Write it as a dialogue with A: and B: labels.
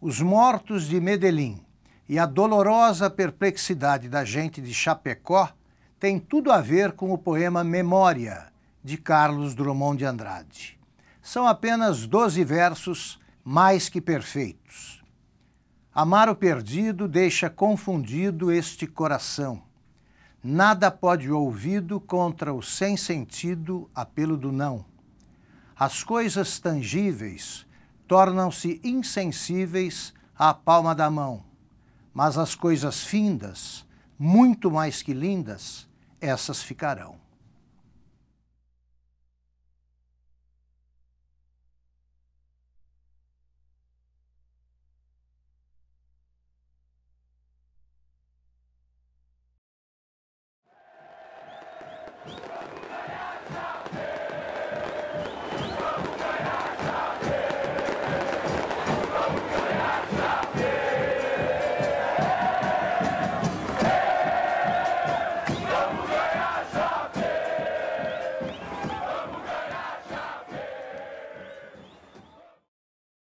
A: Os mortos de Medellín e a dolorosa perplexidade da gente de Chapecó têm tudo a ver com o poema Memória, de Carlos Drummond de Andrade. São apenas 12 versos mais que perfeitos. Amar o perdido deixa confundido este coração. Nada pode ouvido contra o sem sentido apelo do não. As coisas tangíveis tornam-se insensíveis à palma da mão, mas as coisas findas, muito mais que
B: lindas, essas ficarão.